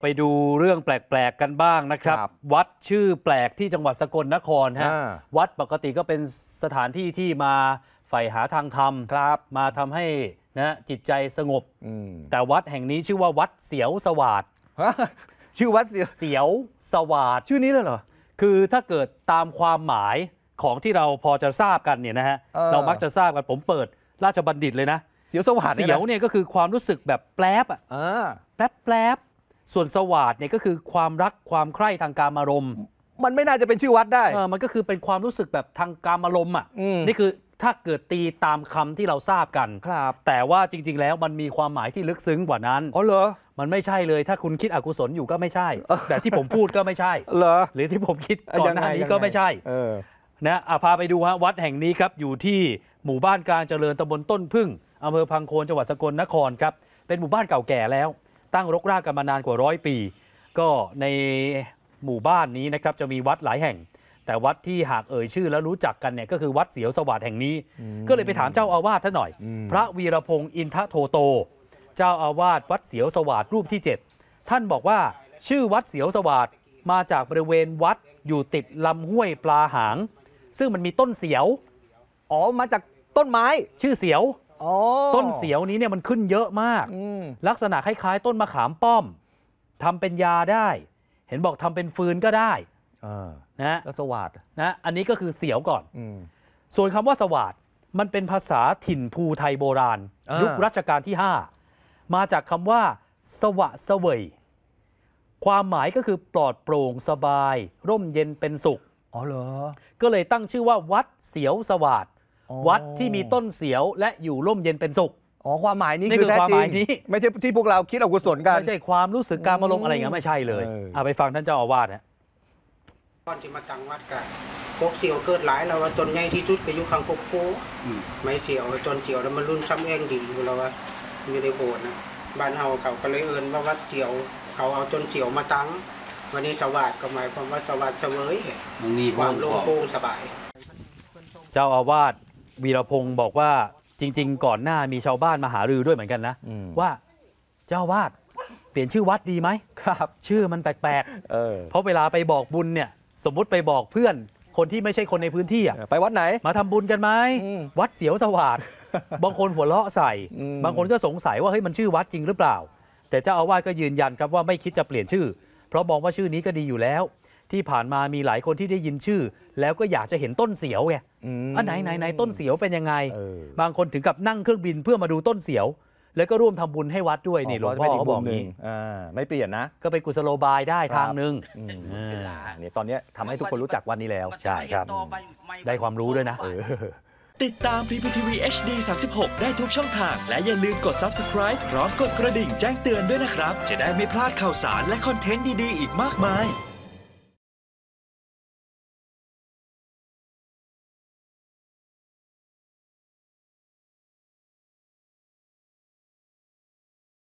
ไปดูเรื่องแปลก ๆ กันบ้างนะครับ วัดชื่อแปลกที่จังหวัดสกลนครฮะวัดปกติก็เป็นสถานที่ที่มาใฝ่หาทางธรรมครับ มาทำให้นะจิตใจสงบ แต่วัดแห่งนี้ชื่อว่าวัดเสียวสวัสดชื่อวัดเสียวสวสวัสดชื่อนี้เลยเหรอคือถ้าเกิดตามความหมายของที่เราพอจะทราบกันเนี่ยนะฮะเรามักจะทราบกันผมเปิดราชบัณฑิตเลยนะ เสียวสวัสดเสียวเนี่ยก็คือความรู้สึกแบบแปลบอ่ะแปลบแปลบส่วนสวัสดเนี่ยก็คือความรักความใคร่ทางการอารมณ์ มันไม่น่าจะเป็นชื่อวัดได้เออมันก็คือเป็นความรู้สึกแบบทางการอารมณ์อ่ะ นี่คือถ้าเกิดตีตามคำที่เราทราบกัน ครับ แต่ว่าจริง ๆแล้วมันมีความหมายที่ลึกซึ้งกว่านั้น อ๋อเหรอ มันไม่ใช่เลย ถ้าคุณคิดอกุศลอยู่ก็ไม่ใช่ แต่ที่ผมพูดก็ไม่ใช่ เหรอ หรือที่ผมคิดก่อนหน้านี้ก็ไม่ใช่นะอะพาไปดูฮะวัดแห่งนี้ครับอยู่ที่หมู่บ้านกลางเจริญตำบลต้นพึ่งอำเภอพังโคนจังหวัดสกลนครครับ เป็นหมู่บ้านเก่าแก่แล้วตั้งรกรากกันมานานกว่าร้อยปี ก็ในหมู่บ้านนี้นะครับ จะมีวัดหลายแห่ง แต่วัดที่หากเอ่ยชื่อแล้วรู้จักกันเนี่ยก็คือวัดเสียวสวัสดแห่งนี้ ก็เลยไปถามเจ้าอาวาสท่านหน่อย พระวีรพงศ์อินทโทโต เจ้าอาวาสวัดเสียวสวัสดรูปที่7ท่านบอกว่าชื่อวัดเสียวสวัสดมาจากบริเวณวัดอยู่ติดลำห้วยปลาหาง ซึ่งมันมีต้นเสียวอ๋อมาจากต้นไม้ชื่อเสียวต้นเสียวนี้เนี่ยมันขึ้นเยอะมาก ลักษณะคล้าย ๆ ต้นมะขามป้อมทำเป็นยาได้ เห็นบอกทำเป็นฟืนก็ได้นะแล้วสวัสดนะอันนี้ก็คือเสียวก่อน ส่วนคำว่าสวัสดมันเป็นภาษาถิ่นภูไทยโบราณ ยุครัชกาลที่5มาจากคำว่า สวะเสวย ความหมายก็คือปลอดโปร่งสบาย ร่มเย็นเป็นสุขอ๋อเหรอก็เลยตั้งชื่อว่า วัดเสียวสวัสดวัดที่มีต้นเสียวและอยู่ร่มเย็นเป็นสุข อ๋อ ความหมายนี้คือแท้จริง ไม่ใช่ที่พวกเราคิดอกุศลกัน ไม่ใช่ความรู้สึกการมาลงอะไรอย่างเงี้ยไม่ใช่เลย เอาไปฟังท่านเจ้าอาวาสนะก่อนที่มาตังวัดกันพกเสียวเกิดหลายเราว่าจนใหญ่ที่สุดก็อยู่ข้างพกโพไม่เสียวจนเสียวแล้วมันรุ่นซ้ำเองดีอยู่เราว่าอยู่ในโบสถ์นะ บ้านเฮาเขาก็เลยเอินว่าวัดเสียว เขาเอาจนเสียวมาตั้งวันนี้สวัสดิ์ก็หมายความว่าสวัสดิ์เสยมัความโล่งโปร่งสบาย เจ้าอาวาสวีรพงศ์บอกว่าจริงๆ ก่อนหน้ามีชาวบ้านมาหารือด้วยเหมือนกันนะ ว่าเจ้าวาดเปลี่ยนชื่อวัดดีไหมครับ ชื่อมันแปลกๆ เพราะเวลาไปบอกบุญเนี่ย สมมุติไปบอกเพื่อน คนที่ไม่ใช่คนในพื้นที่อ่ะไปวัดไหนมาทำบุญกันไหมมวัดเสียวสวาด บางคนหัวเราะใส่ บางคนก็สงสัยว่าเฮ้ยมันชื่อวัดจริงหรือเปล่า แต่เจ้าอาวาสก็ยืนยันครับว่าไม่คิดจะเปลี่ยนชื่อ เพราะมองว่าชื่อนี้ก็ดีอยู่แล้วที่ผ่านมามีหลายคนที่ได้ยินชื่อ แล้วก็อยากจะเห็นต้นเสียวไงอันไหนไหนไหนต้นเสียวเป็นยังไง บางคนถึงกับนั่งเครื่องบินเพื่อมาดูต้นเสียว แล้วก็ร่วมทำบุญให้วัดด้วยนี่หลวงพ่อเขาบอกนี้ไม่เปลี่ยนนะ ก็เป็นกุศโลบายได้ทางหนึ่งเนี่ยตอนนี้ทำให้ทุกคนรู้จักวันนี้แล้ว ใช่ครับ ได้ความรู้ ด้วยนะติดตาม PPTV HD 36ได้ทุกช่องทาง และอย่าลืมกด subscribe พร้อมกดกระดิ่ง แจ้งเตือนด้วยนะครับจะได้ไม่พลาดข่าวสารและคอนเทนต์ดีๆ อีกมากมาย